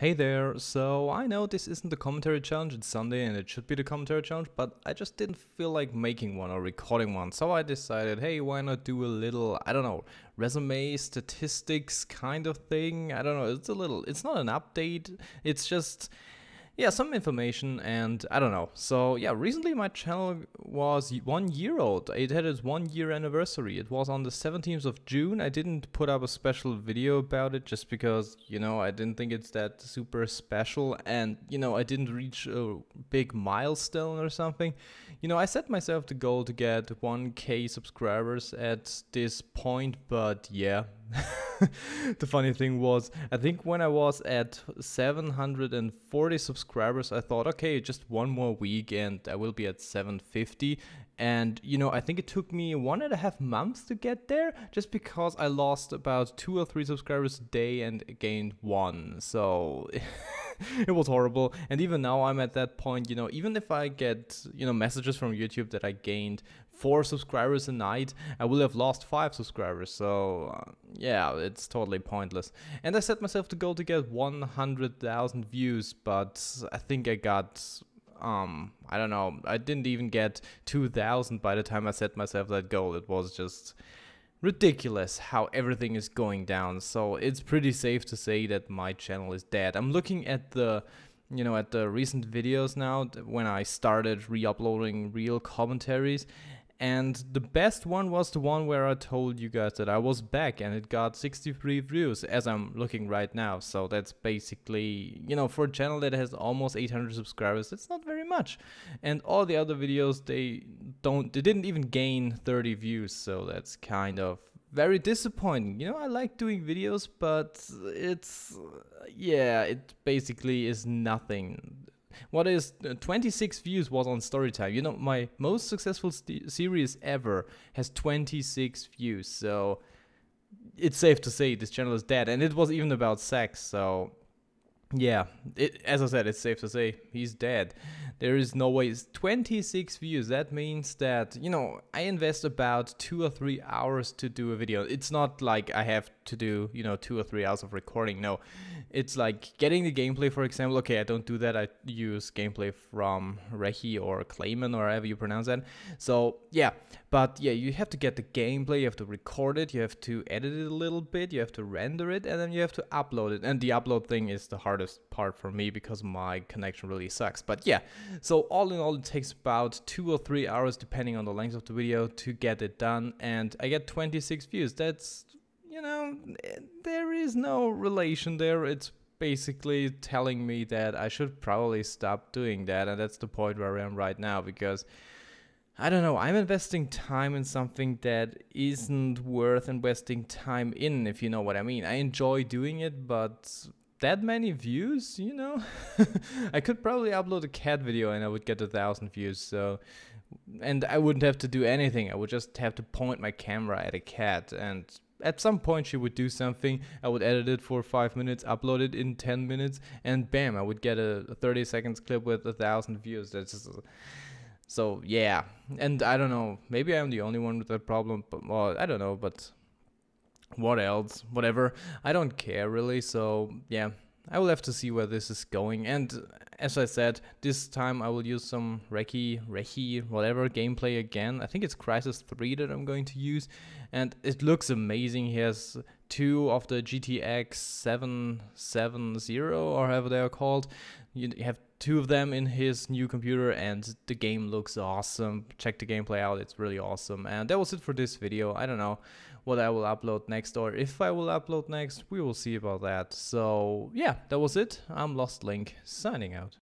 Hey there, so I know this isn't the commentary challenge, it's Sunday and it should be the commentary challenge, but I just didn't feel like making one or recording one, so I decided, hey, why not do a little, I don't know, resume, statistics kind of thing, I don't know, it's a little, it's not an update, it's just, yeah, some information and I don't know. So yeah, recently my channel was one year old. It had its one year anniversary. It was on the 17th of June. I didn't put up a special video about it just because, you know, I didn't think it's that super special and, you know, I didn't reach a big milestone or something. You know, I set myself the goal to get 1k subscribers at this point, but yeah. the funny thing was, I think when I was at 740 subscribers, I thought, okay, just one more week and I will be at 750. And, you know, I think it took me one and a half months to get there just because I lost about two or three subscribers a day and gained one. So. it was horrible. And even now, I'm at that point, you know, even if I get, you know, messages from YouTube that I gained four subscribers a night, I will have lost five subscribers. So, uh, yeah, it's totally pointless. And I set myself the goal to get 100,000 views, but I think I got um I don't know I didn't even get 2000 by the time I set myself that goal it was just ridiculous how everything is going down. So it's pretty safe to say that my channel is dead. I'm looking at the you know at the recent videos now when I started re-uploading real commentaries and the best one was the one where I told you guys that I was back and it got 63 views as I'm looking right now so that's basically you know for a channel that has almost 800 subscribers it's not very much and all the other videos they don't it didn't even gain 30 views so that's kind of very disappointing you know i like doing videos but it's yeah it basically is nothing what is uh, 26 views was on story time. you know my most successful series ever has 26 views so it's safe to say this channel is dead and it was even about sex so yeah, it, as I said, it's safe to say he's dead. There is no way. 26 views. That means that, you know, I invest about two or three hours to do a video. It's not like I have to do, you know, two or three hours of recording. No, it's like getting the gameplay, for example. Okay, I don't do that. I use gameplay from Rehi or Clayman or however you pronounce that. So, yeah, but yeah, you have to get the gameplay. You have to record it. You have to edit it a little bit. You have to render it. And then you have to upload it. And the upload thing is the hard hardest part for me because my connection really sucks. But yeah, so all in all, it takes about two or three hours, depending on the length of the video, to get it done. And I get 26 views. That's, you know, eh, there is no relation there. It's basically telling me that I should probably stop doing that. And that's the point where I am right now because. I don't know, I'm investing time in something that isn't worth investing time in, if you know what I mean. I enjoy doing it, but that many views, you know? I could probably upload a cat video and I would get a thousand views, so and I wouldn't have to do anything. I would just have to point my camera at a cat and at some point she would do something. I would edit it for 5 minutes, upload it in 10 minutes and bam, I would get a, 30 seconds clip with a thousand views. That's just, so yeah. And I don't know, maybe I'm the only one with that problem, but well, I don't know, but what else, whatever. I don't care really, so yeah. I will have to see where this is going and as I said, this time I will use some Reki, Reki whatever gameplay again. I think it's Crisis 3 that I'm going to use and it looks amazing. He has two of the GTX 770 or however they are called. You have two of them in his new computer and the game looks awesome. Check the gameplay out, it's really awesome. And that was it for this video. I don't know what I will upload next or if I will upload next, we will see about that. So yeah, that was it. I'm Lost Link, signing out.